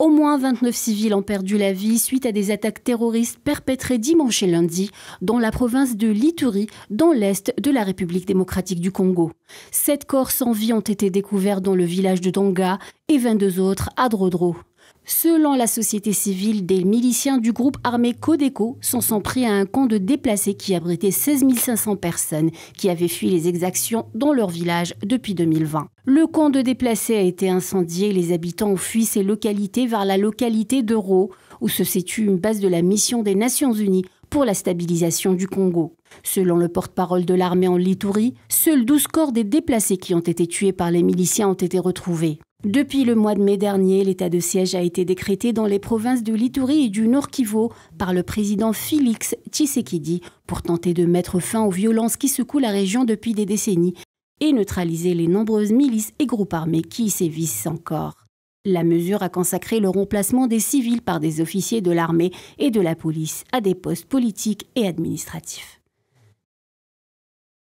Au moins 29 civils ont perdu la vie suite à des attaques terroristes perpétrées dimanche et lundi dans la province de Lituri, dans l'est de la République démocratique du Congo. Sept corps sans vie ont été découverts dans le village de Donga et 22 autres à Drodro. Selon la société civile, des miliciens du groupe armé Codeco sont pris à un camp de déplacés qui abritait 16 500 personnes qui avaient fui les exactions dans leur village depuis 2020. Le camp de déplacés a été incendié et les habitants ont fui ces localités vers la localité de où se situe une base de la mission des Nations Unies pour la stabilisation du Congo. Selon le porte-parole de l'armée en Litourie, seuls 12 corps des déplacés qui ont été tués par les miliciens ont été retrouvés. Depuis le mois de mai dernier, l'état de siège a été décrété dans les provinces de l'Itourie et du Nord-Kivu par le président Félix Tshisekedi pour tenter de mettre fin aux violences qui secouent la région depuis des décennies et neutraliser les nombreuses milices et groupes armés qui y sévissent encore. La mesure a consacré le remplacement des civils par des officiers de l'armée et de la police à des postes politiques et administratifs.